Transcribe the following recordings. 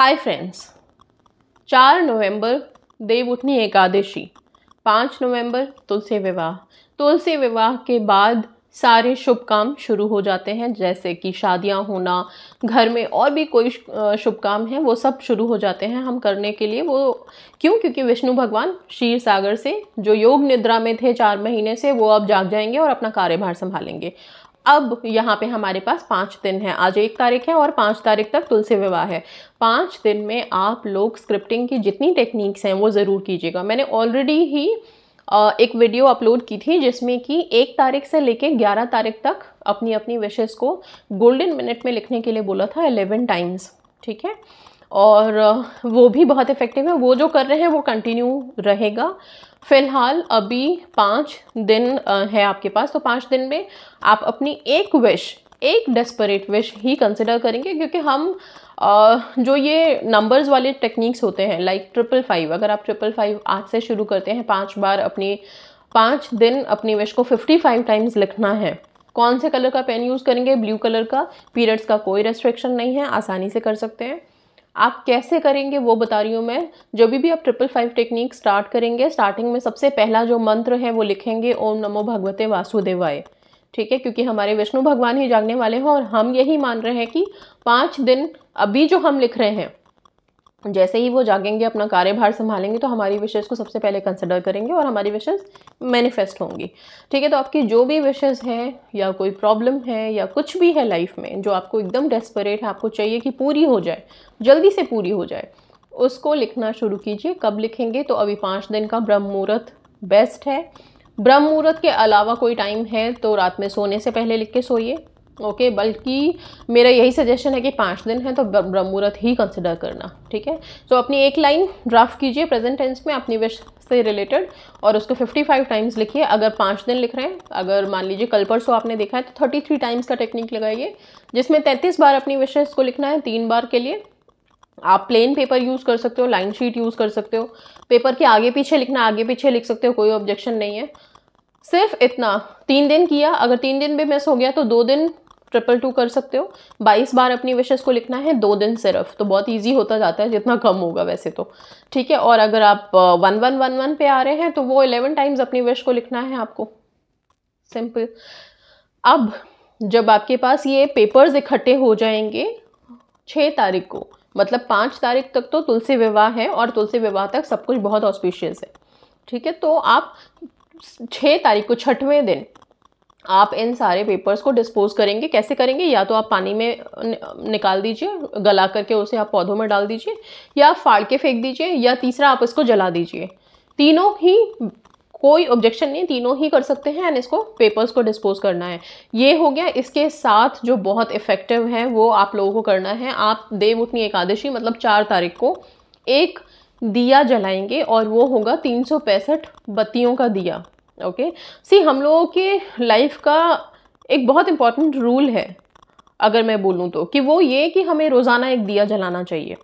Hi friends चार नवंबर देवउठनी एकादशी पाँच नवंबर तुलसी विवाह तुलसी विवाह के बाद सारे शुभ काम शुरू हो जाते हैं जैसे कि शादियां होना घर में और भी कोई शुभ काम है वो सब शुरू हो जाते हैं हम करने के लिए वो क्यों क्योंकि विष्णु भगवान क्षीर सागर से जो योग निद्रा में थे चार महीने से वो अब जाग जाएंगे और अपना कार्यभार संभालेंगे अब यहाँ पे हमारे पास पाँच दिन है आज एक तारीख है और पाँच तारीख तक तुलसी विवाह है पाँच दिन में आप लोग स्क्रिप्टिंग की जितनी टेक्निक्स हैं वो ज़रूर कीजिएगा मैंने ऑलरेडी ही एक वीडियो अपलोड की थी जिसमें कि एक तारीख से लेके ग्यारह तारीख तक अपनी अपनी विशेज़ को गोल्डन मिनट में लिखने के लिए बोला था एलेवन टाइम्स ठीक है और वो भी बहुत इफ़ेक्टिव है वो जो कर रहे हैं वो कंटिन्यू रहेगा फ़िलहाल अभी पाँच दिन है आपके पास तो पाँच दिन में आप अपनी एक विश एक डेस्परेट विश ही कंसिडर करेंगे क्योंकि हम जो ये नंबर्स वाले टेक्निक्स होते हैं लाइक ट्रिपल फाइव अगर आप ट्रिपल फाइव आज से शुरू करते हैं पाँच बार अपनी पाँच दिन अपनी विश को फिफ्टी फाइव टाइम्स लिखना है कौन से कलर का पेन यूज़ करेंगे ब्लू कलर का पीरियड्स का कोई रेस्ट्रिक्शन नहीं है आसानी से कर सकते हैं आप कैसे करेंगे वो बता रही हूँ मैं जो भी भी आप ट्रिपल फाइव टेक्निक स्टार्ट करेंगे स्टार्टिंग में सबसे पहला जो मंत्र है वो लिखेंगे ओम नमो भगवते वासुदेवाय ठीक है क्योंकि हमारे विष्णु भगवान ही जागने वाले हैं और हम यही मान रहे हैं कि पाँच दिन अभी जो हम लिख रहे हैं जैसे ही वो जागेंगे अपना कार्यभार संभालेंगे तो हमारी विशेष को सबसे पहले कंसिडर करेंगे और हमारी विशेज़ मैनिफेस्ट होंगी ठीक है तो आपकी जो भी विशेज़ है या कोई प्रॉब्लम है या कुछ भी है लाइफ में जो आपको एकदम डेस्परेट है आपको चाहिए कि पूरी हो जाए जल्दी से पूरी हो जाए उसको लिखना शुरू कीजिए कब लिखेंगे तो अभी पाँच दिन का ब्रह्म मुहूर्त बेस्ट है ब्रह्म मुहूर्त के अलावा कोई टाइम है तो रात में सोने से पहले लिख के सोइए ओके okay, बल्कि मेरा यही सजेशन है कि पाँच दिन है तो ब्रह्मूरत ही कंसिडर करना ठीक है तो अपनी एक लाइन ड्राफ्ट कीजिए प्रेजेंट टेंस में अपनी विश से रिलेटेड और उसको 55 टाइम्स लिखिए अगर पाँच दिन लिख रहे हैं अगर मान लीजिए कल परसों आपने देखा है तो 33 टाइम्स का टेक्निक लगाइए जिसमें 33 बार अपनी विशेष को लिखना है तीन बार के लिए आप प्लेन पेपर यूज़ कर सकते हो लाइन शीट यूज़ कर सकते हो पेपर के आगे पीछे लिखना आगे पीछे लिख सकते हो कोई ऑब्जेक्शन नहीं है सिर्फ इतना तीन दिन किया अगर तीन दिन भी मिस हो गया तो दो दिन ट्रिपल टू कर सकते हो बाईस बार अपनी विशेष को लिखना है दो दिन सिर्फ तो बहुत ईजी होता जाता है जितना कम होगा वैसे तो ठीक है और अगर आप वन वन वन वन पे आ रहे हैं तो वो इलेवन टाइम्स अपनी विश को लिखना है आपको सिंपल अब जब आपके पास ये पेपर्स इकट्ठे हो जाएंगे छः तारीख को मतलब पाँच तारीख तक तो तुलसी विवाह है और तुलसी विवाह तक सब कुछ बहुत ऑस्पिशियस है ठीक है तो आप छः तारीख को छठवें दिन आप इन सारे पेपर्स को डिस्पोज करेंगे कैसे करेंगे या तो आप पानी में निकाल दीजिए गला करके उसे आप पौधों में डाल दीजिए या आप फाड़ के फेंक दीजिए या तीसरा आप इसको जला दीजिए तीनों ही कोई ऑब्जेक्शन नहीं तीनों ही कर सकते हैं एंड इसको पेपर्स को डिस्पोज करना है ये हो गया इसके साथ जो बहुत इफ़ेक्टिव है वो आप लोगों को करना है आप देव उठनी एकादशी मतलब चार तारीख को एक दिया जलाएंगे और वो होगा तीन बत्तियों का दिया ओके सी हम लोगों के लाइफ का एक बहुत इम्पॉर्टेंट रूल है अगर मैं बोलूँ तो कि वो ये कि हमें रोज़ाना एक दिया जलाना चाहिए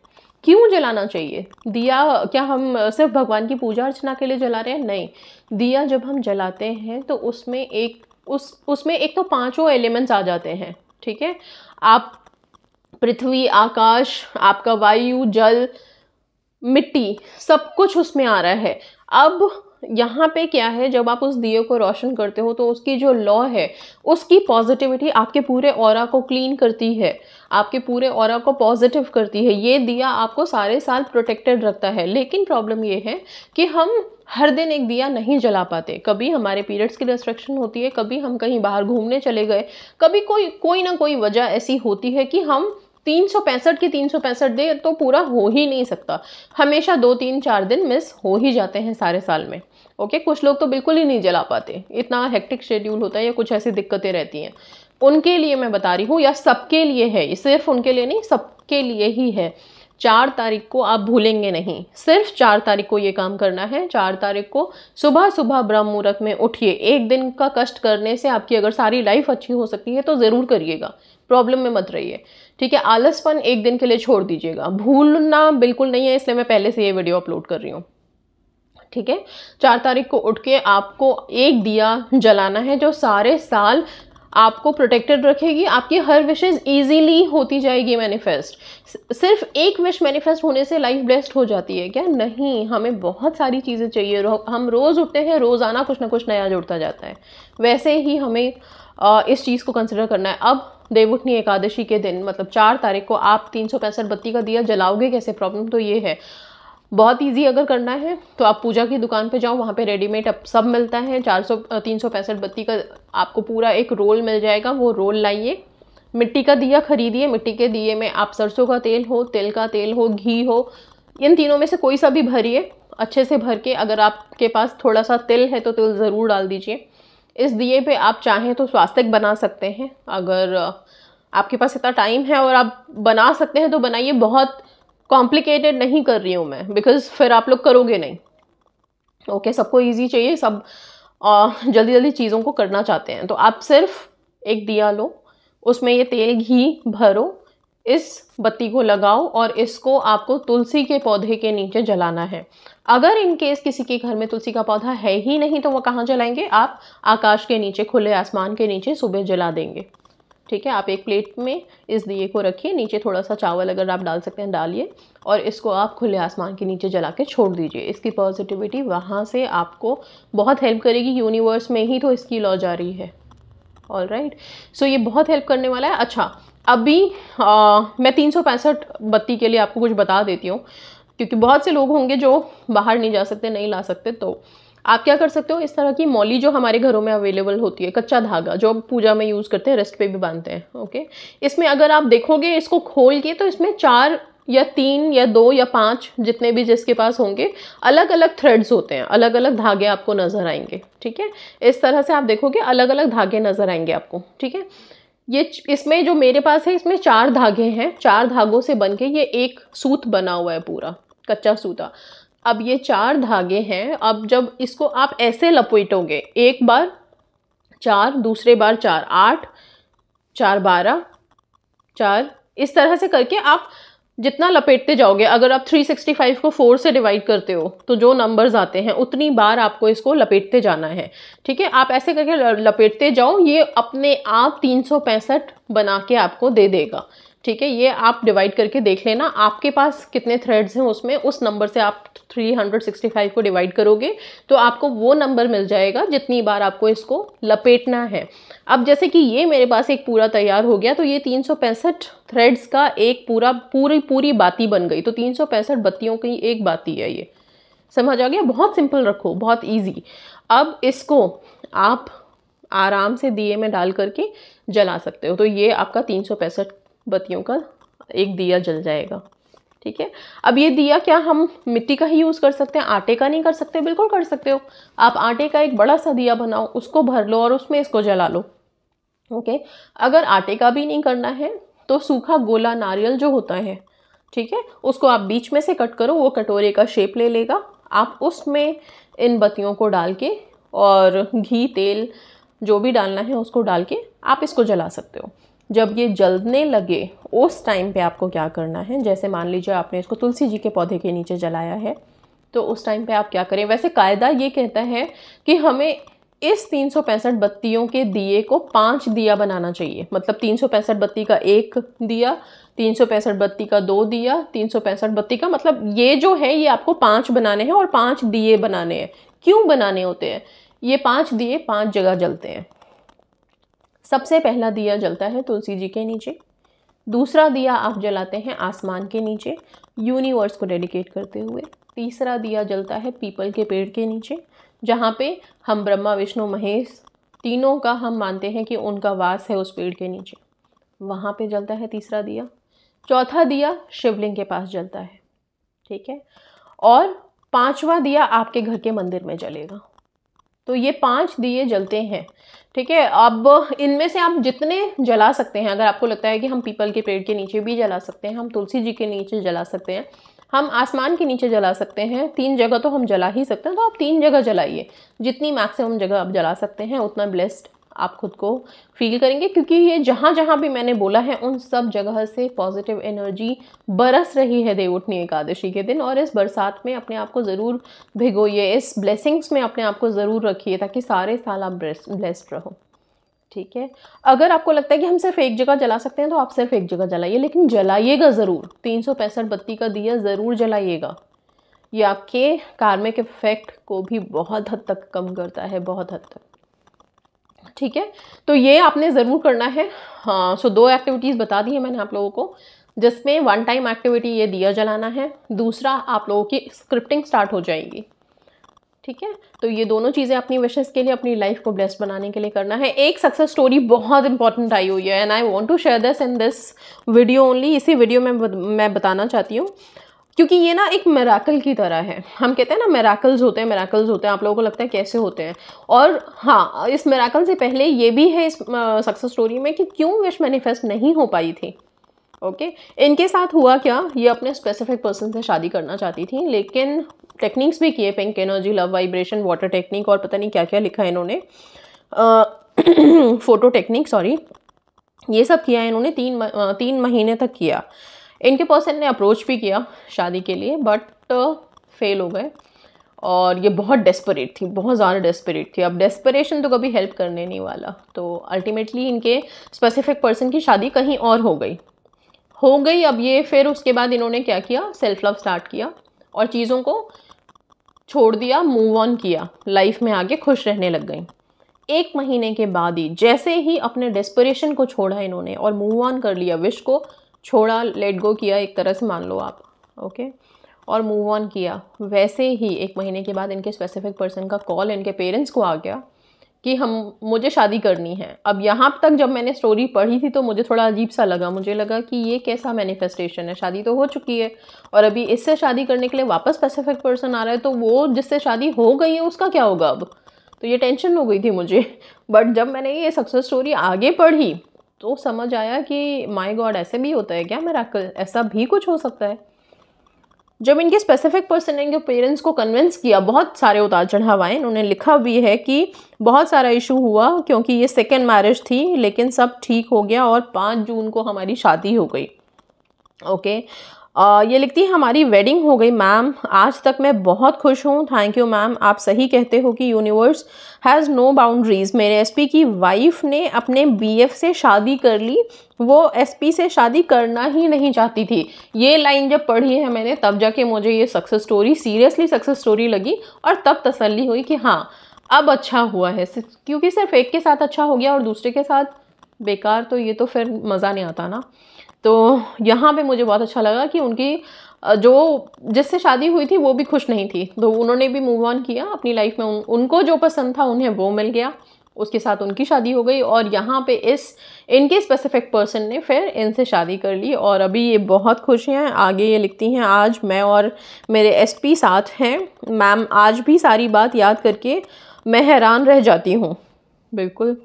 क्यों जलाना चाहिए दिया क्या हम सिर्फ भगवान की पूजा अर्चना के लिए जला रहे हैं नहीं दिया जब हम जलाते हैं तो उसमें एक उस उसमें एक तो पांचों एलिमेंट्स आ जाते हैं ठीक है आप पृथ्वी आकाश आपका वायु जल मिट्टी सब कुछ उसमें आ रहा है अब यहाँ पे क्या है जब आप उस दिए को रोशन करते हो तो उसकी जो लॉ है उसकी पॉजिटिविटी आपके पूरे और को क्लीन करती है आपके पूरे और को पॉजिटिव करती है ये दिया आपको सारे साल प्रोटेक्टेड रखता है लेकिन प्रॉब्लम ये है कि हम हर दिन एक दिया नहीं जला पाते कभी हमारे पीरियड्स की रिस्ट्रिक्शन होती है कभी हम कहीं बाहर घूमने चले गए कभी कोई कोई ना कोई वजह ऐसी होती है कि हम तीन सौ पैंसठ की तीन सौ पैंसठ दे तो पूरा हो ही नहीं सकता हमेशा दो तीन चार दिन मिस हो ही जाते हैं सारे साल में ओके कुछ लोग तो बिल्कुल ही नहीं जला पाते इतना हेक्टिक शेड्यूल होता है या कुछ ऐसी दिक्कतें रहती हैं उनके लिए मैं बता रही हूँ या सबके लिए है सिर्फ उनके लिए नहीं सबके लिए ही है चार तारीख को आप भूलेंगे नहीं सिर्फ चार तारीख को ये काम करना है चार तारीख को सुबह सुबह ब्रह्म मुहूर्त में उठिए एक दिन का कष्ट करने से आपकी अगर सारी लाइफ अच्छी हो सकती है तो ज़रूर करिएगा प्रॉब्लम में मत रहिए ठीक है आलसपन एक दिन के लिए छोड़ दीजिएगा भूलना बिल्कुल नहीं है इसलिए मैं पहले से ये वीडियो अपलोड कर रही हूँ ठीक है चार तारीख को उठ के आपको एक दिया जलाना है जो सारे साल आपको प्रोटेक्टेड रखेगी आपकी हर विशेज़ ईजीली होती जाएगी मैनिफेस्ट सिर्फ एक विश मैनिफेस्ट होने से लाइफ ब्लेस्ड हो जाती है क्या नहीं हमें बहुत सारी चीज़ें चाहिए हम रोज़ उठते हैं रोज़ाना कुछ ना कुछ नया जुड़ता जाता है वैसे ही हमें आ, इस चीज़ को कंसिडर करना है अब देवउठनी एकादशी के दिन मतलब चार तारीख को आप तीन सौ पैंसठ बत्ती का दिया जलाओगे कैसे प्रॉब्लम तो ये है बहुत इजी अगर करना है तो आप पूजा की दुकान पे जाओ वहाँ पे रेडीमेड अब सब मिलता है चार सौ तीन सौ पैंसठ बत्ती का आपको पूरा एक रोल मिल जाएगा वो रोल लाइए मिट्टी का दिया खरीदिए मिट्टी के दिए में आप सरसों का तेल हो तिल का तेल हो घी हो इन तीनों में से कोई सा भी भरिए अच्छे से भर के अगर आपके पास थोड़ा सा तिल है तो तिल ज़रूर डाल दीजिए इस दिए पे आप चाहें तो स्वास्तिक बना सकते हैं अगर आपके पास इतना टाइम है और आप बना सकते हैं तो बनाइए बहुत कॉम्प्लिकेटेड नहीं कर रही हूँ मैं बिकॉज फिर आप लोग करोगे नहीं ओके okay, सबको ईजी चाहिए सब जल्दी जल्दी चीज़ों को करना चाहते हैं तो आप सिर्फ एक दिया लो उसमें ये तेल घी भरो इस बत्ती को लगाओ और इसको आपको तुलसी के पौधे के नीचे जलाना है अगर इन केस किसी के घर में तुलसी का पौधा है ही नहीं तो वो कहाँ जलाएंगे आप आकाश के नीचे खुले आसमान के नीचे सुबह जला देंगे ठीक है आप एक प्लेट में इस दिए को रखिए नीचे थोड़ा सा चावल अगर आप डाल सकते हैं डालिए और इसको आप खुले आसमान के नीचे जला के छोड़ दीजिए इसकी पॉजिटिविटी वहाँ से आपको बहुत हेल्प करेगी यूनिवर्स में ही तो इसकी लॉ जा रही है ऑल राइट सो ये बहुत हेल्प करने वाला है अच्छा अभी आ, मैं तीन बत्ती के लिए आपको कुछ बता देती हूँ क्योंकि बहुत से लोग होंगे जो बाहर नहीं जा सकते नहीं ला सकते तो आप क्या कर सकते हो इस तरह की मौली जो हमारे घरों में अवेलेबल होती है कच्चा धागा जो पूजा में यूज़ करते हैं रेस्ट पे भी बांधते हैं ओके इसमें अगर आप देखोगे इसको खोल के तो इसमें चार या तीन या दो या पाँच जितने भी जिसके पास होंगे अलग अलग थ्रेड्स होते हैं अलग अलग धागे आपको नज़र आएंगे ठीक है इस तरह से आप देखोगे अलग अलग धागे नज़र आएंगे आपको ठीक है ये इसमें जो मेरे पास है इसमें चार धागे हैं चार धागों से बन के ये एक सूत बना हुआ है पूरा कच्चा सूता अब ये चार धागे हैं अब जब इसको आप ऐसे लपेटोगे एक बार चार दूसरे बार चार आठ चार बारह चार इस तरह से करके आप जितना लपेटते जाओगे अगर आप 365 को फोर से डिवाइड करते हो तो जो नंबर्स आते हैं उतनी बार आपको इसको लपेटते जाना है ठीक है आप ऐसे करके लपेटते जाओ ये अपने आप तीन बना के आपको दे देगा ठीक है ये आप डिवाइड करके देख लेना आपके पास कितने थ्रेड्स हैं उसमें उस नंबर से आप 365 को डिवाइड करोगे तो आपको वो नंबर मिल जाएगा जितनी बार आपको इसको लपेटना है अब जैसे कि ये मेरे पास एक पूरा तैयार हो गया तो ये तीन थ्रेड्स का एक पूरा पूरी पूरी बाती बन गई तो तीन बत्तियों की एक बाती है ये समझ आ गया बहुत सिंपल रखो बहुत ईजी अब इसको आप आराम से दिए में डाल करके जला सकते हो तो ये आपका तीन बत्तियों का एक दिया जल जाएगा ठीक है अब ये दिया क्या हम मिट्टी का ही यूज़ कर सकते हैं आटे का नहीं कर सकते बिल्कुल कर सकते हो आप आटे का एक बड़ा सा दिया बनाओ उसको भर लो और उसमें इसको जला लो ओके अगर आटे का भी नहीं करना है तो सूखा गोला नारियल जो होता है ठीक है उसको आप बीच में से कट करो वो कटोरे का शेप ले लेगा आप उसमें इन बत्तियों को डाल के और घी तेल जो भी डालना है उसको डाल के आप इसको जला सकते हो जब ये जलने लगे उस टाइम पे आपको क्या करना है जैसे मान लीजिए आपने इसको तुलसी जी के पौधे के नीचे जलाया है तो उस टाइम पे आप क्या करें वैसे कायदा ये कहता है कि हमें इस तीन सौ पैंसठ बत्तियों के दिए को पांच दिया बनाना चाहिए मतलब तीन सौ पैंसठ बत्ती का एक दिया तीन सौ पैंसठ बत्ती का दो दिया तीन सौ पैंसठ बत्ती का मतलब ये जो है ये आपको पांच बनाने हैं और पांच दिए बनाने हैं क्यों बनाने होते हैं ये पांच दिए पांच जगह जलते हैं सबसे पहला दिया जलता है तुलसी जी के नीचे दूसरा दिया आप जलाते हैं आसमान के नीचे यूनिवर्स को डेडिकेट करते हुए तीसरा दिया जलता है पीपल के पेड़ के नीचे जहाँ पे हम ब्रह्मा विष्णु महेश तीनों का हम मानते हैं कि उनका वास है उस पेड़ के नीचे वहाँ पे जलता है तीसरा दिया चौथा दिया शिवलिंग के पास जलता है ठीक है और पांचवा दिया आपके घर के मंदिर में जलेगा तो ये पांच दिए जलते हैं ठीक है अब इनमें से आप जितने जला सकते हैं अगर आपको लगता है कि हम पीपल के पेड़ के नीचे भी जला सकते हैं हम तुलसी जी के नीचे जला सकते हैं हम आसमान के नीचे जला सकते हैं तीन जगह तो हम जला ही सकते हैं तो आप तीन जगह जलाइए जितनी मैक्सिमम जगह आप जला सकते हैं उतना ब्लेस्ड आप खुद को फील करेंगे क्योंकि ये जहाँ जहाँ भी मैंने बोला है उन सब जगह से पॉजिटिव एनर्जी बरस रही है देवउठनी एकादशी के दिन और इस बरसात में अपने आप को ज़रूर भिगोइए इस ब्लेसिंग्स में अपने आप को ज़रूर रखिए ताकि सारे साल आप ब्लेस्ड रहो ठीक है अगर आपको लगता है कि हम सिर्फ एक जगह जला सकते हैं तो आप सिर्फ एक जगह जलाइए लेकिन जलाइएगा ज़रूर तीन सौ पैंसठ बत्ती का दिया ज़रूर जलाइएगा ये आपके कार्मिक इफ़ेक्ट को भी बहुत हद तक कम करता है बहुत हद तक ठीक है तो ये आपने ज़रूर करना है हाँ सो दो एक्टिविटीज़ बता दी है मैंने आप लोगों को जिसमें वन टाइम एक्टिविटी ये दिया जलाना है दूसरा आप लोगों की स्क्रिप्टिंग स्टार्ट हो जाएगी ठीक है तो ये दोनों चीज़ें अपनी विशेष के लिए अपनी लाइफ को ब्लेस्ड बनाने के लिए करना है एक सक्सेस स्टोरी बहुत इंपॉर्टेंट आई हुई है and I want to share this in this video only इसी वीडियो में मैं बताना चाहती हूँ क्योंकि ये ना एक मेराकल की तरह है हम कहते हैं ना मेराकल्स होते हैं मेराकल्स होते हैं आप लोगों को लगता है कैसे होते हैं और हाँ इस मेराकल से पहले ये भी है इस सक्सेस स्टोरी में कि क्यों विश मैनिफेस्ट नहीं हो पाई थी ओके okay? इनके साथ हुआ क्या ये अपने स्पेसिफिक पर्सन से शादी करना चाहती थी लेकिन टेक्निक्स भी किए pink energy love vibration water technique और पता नहीं क्या क्या लिखा है इन्होंने फ़ोटो टेक्निक सॉरी ये सब किया इन्होंने तीन तीन महीने तक किया इनके पर्सन ने अप्रोच भी किया शादी के लिए बट फेल uh, हो गए और ये बहुत डेस्परेट थी बहुत ज़्यादा डेस्परेट थी अब डेस्परेशन तो कभी हेल्प करने नहीं वाला तो अल्टीमेटली इनके स्पेसिफिक पर्सन की शादी कहीं और हो गई हो गई अब ये फिर उसके बाद इन्होंने क्या किया सेल्फ लव स्टार्ट किया और चीज़ों को छोड़ दिया मूव ऑन किया लाइफ में आगे खुश रहने लग गई एक महीने के बाद ही जैसे ही अपने डेस्परेशन को छोड़ा इन्होंने और मूव ऑन कर लिया विश को छोड़ा लेट गो किया एक तरह से मान लो आप ओके और मूव ऑन किया वैसे ही एक महीने के बाद इनके स्पेसिफिक पर्सन का कॉल इनके पेरेंट्स को आ गया कि हम मुझे शादी करनी है अब यहाँ तक जब मैंने स्टोरी पढ़ी थी तो मुझे थोड़ा अजीब सा लगा मुझे लगा कि ये कैसा मैनिफेस्टेशन है शादी तो हो चुकी है और अभी इससे शादी करने के लिए वापस स्पेसिफिक पर्सन आ रहा है तो वो जिससे शादी हो गई है उसका क्या होगा अब तो ये टेंशन हो गई थी मुझे बट जब मैंने ये सक्सेस स्टोरी आगे पढ़ी तो समझ आया कि माय गॉड ऐसे भी होता है क्या मेरा ऐसा भी कुछ हो सकता है जब इनके स्पेसिफिक पर्सन ने इनके पेरेंट्स को कन्विंस किया बहुत सारे उतार चढ़ाव आए इन्होंने लिखा भी है कि बहुत सारा इशू हुआ क्योंकि ये सेकेंड मैरिज थी लेकिन सब ठीक हो गया और पाँच जून को हमारी शादी हो गई ओके okay? आ, ये लिखती है हमारी वेडिंग हो गई मैम आज तक मैं बहुत खुश हूँ थैंक यू मैम आप सही कहते हो कि यूनिवर्स हैज़ नो बाउंड्रीज़ मेरे एसपी की वाइफ ने अपने बीएफ से शादी कर ली वो एसपी से शादी करना ही नहीं चाहती थी ये लाइन जब पढ़ी है मैंने तब जाके मुझे ये success story seriously success story लगी और तब तसली हुई कि हाँ अब अच्छा हुआ है क्योंकि सिर्फ एक के साथ अच्छा हो गया और दूसरे के साथ बेकार तो ये तो फिर मज़ा नहीं आता ना तो यहाँ पे मुझे बहुत अच्छा लगा कि उनकी जो जिससे शादी हुई थी वो भी खुश नहीं थी तो उन्होंने भी मूव ऑन किया अपनी लाइफ में उन, उनको जो पसंद था उन्हें वो मिल गया उसके साथ उनकी शादी हो गई और यहाँ पे इस इनके स्पेसिफिक पर्सन ने फिर इनसे शादी कर ली और अभी ये बहुत खुश हैं आगे ये लिखती हैं आज मैं और मेरे एसपी साथ हैं मैम आज भी सारी बात याद करके मैं हैरान रह जाती हूँ बिल्कुल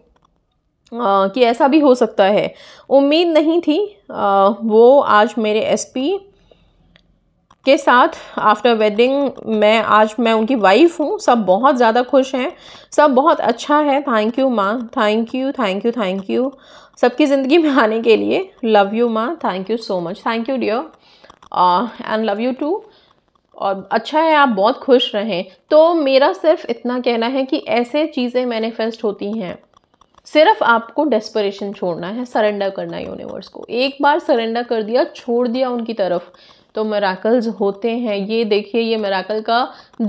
आ, कि ऐसा भी हो सकता है उम्मीद नहीं थी आ, वो आज मेरे एसपी के साथ आफ्टर वेडिंग मैं आज मैं उनकी वाइफ हूँ सब बहुत ज़्यादा खुश हैं सब बहुत अच्छा है थैंक यू माँ thank you thank you thank you सबकी ज़िंदगी में आने के लिए लव यू माँ thank you so much thank you dear and love you too और अच्छा है आप बहुत खुश रहें तो मेरा सिर्फ इतना कहना है कि ऐसे चीज़ें मैनिफेस्ट होती हैं सिर्फ आपको डेस्परेशन छोड़ना है सरेंडर करना है यूनिवर्स को एक बार सरेंडर कर दिया छोड़ दिया उनकी तरफ तो मेराकल्स होते हैं ये देखिए ये मेराकल का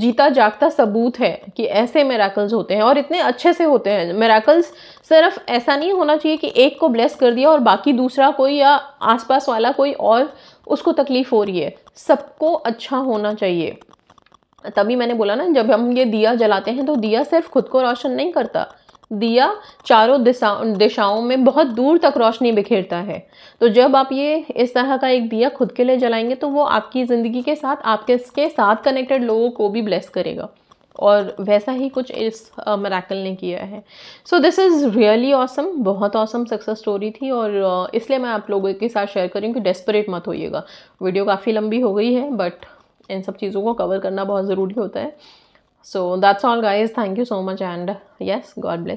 जीता जागता सबूत है कि ऐसे मेराकल्स होते हैं और इतने अच्छे से होते हैं मेराकल्स सिर्फ ऐसा नहीं होना चाहिए कि एक को ब्लेस कर दिया और बाकी दूसरा कोई या आसपास वाला कोई और उसको तकलीफ़ हो रही है सबको अच्छा होना चाहिए तभी मैंने बोला ना जब हम ये दिया जलाते हैं तो दिया सिर्फ खुद को रोशन नहीं करता दिया चारों दिशा दिशाओं में बहुत दूर तक रोशनी बिखेरता है तो जब आप ये इस तरह का एक दिया खुद के लिए जलाएंगे तो वो आपकी ज़िंदगी के साथ आपके इसके साथ कनेक्टेड लोगों को भी ब्लेस करेगा और वैसा ही कुछ इस मराकल ने किया है so this is really awesome बहुत ऑसम सक्सेस स्टोरी थी और इसलिए मैं आप लोगों के साथ शेयर करी कि डेस्परेट मत होइएगा वीडियो काफ़ी लंबी हो गई है बट इन सब चीज़ों को कवर करना बहुत ज़रूरी होता है so that's all guys thank you so much and yes God bless